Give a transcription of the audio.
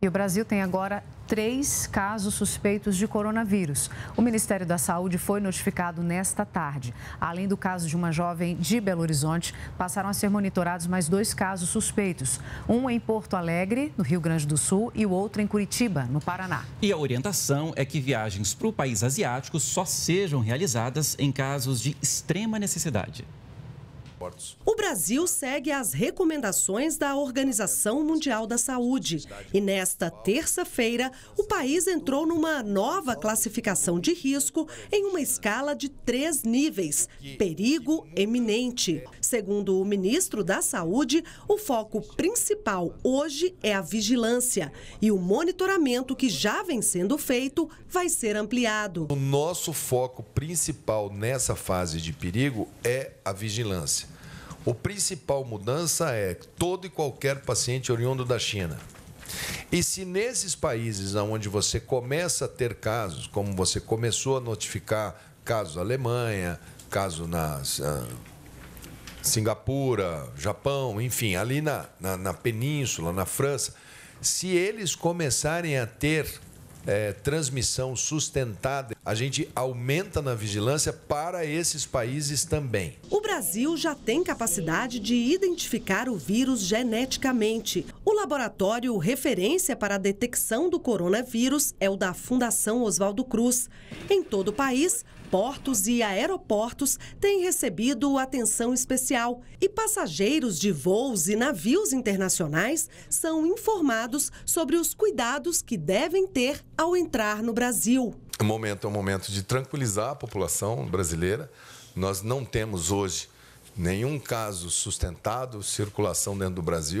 E o Brasil tem agora três casos suspeitos de coronavírus. O Ministério da Saúde foi notificado nesta tarde. Além do caso de uma jovem de Belo Horizonte, passaram a ser monitorados mais dois casos suspeitos: um em Porto Alegre, no Rio Grande do Sul, e o outro em Curitiba, no Paraná. E a orientação é que viagens para o país asiático só sejam realizadas em casos de extrema necessidade aeroportos. O Brasil segue as recomendações da Organização Mundial da Saúde. E nesta terça-feira, o país entrou numa nova classificação de risco em uma escala de três níveis: perigo eminente. Segundo o ministro da Saúde, o foco principal hoje é a vigilância e o monitoramento que já vem sendo feito vai ser ampliado. O nosso foco principal nessa fase de perigo é a vigilância. O principal mudança é todo e qualquer paciente oriundo da China. E se nesses países onde você começa a ter casos, como você começou a notificar casos na Alemanha, caso na ah, Singapura, Japão, enfim, ali na, na, na, península, na França, se eles começarem a ter é, transmissão sustentada, a gente aumenta na vigilância para esses países também. Brasil já tem capacidade de identificar o vírus geneticamente. O laboratório referência para a detecção do coronavírus é o da Fundação Oswaldo Cruz. Em todo o país, portos e aeroportos têm recebido atenção especial e passageiros de voos e navios internacionais são informados sobre os cuidados que devem ter ao entrar no Brasil. O momento é um momento de tranquilizar a população brasileira. Nós não temos hoje nenhum caso sustentado, circulação dentro do Brasil,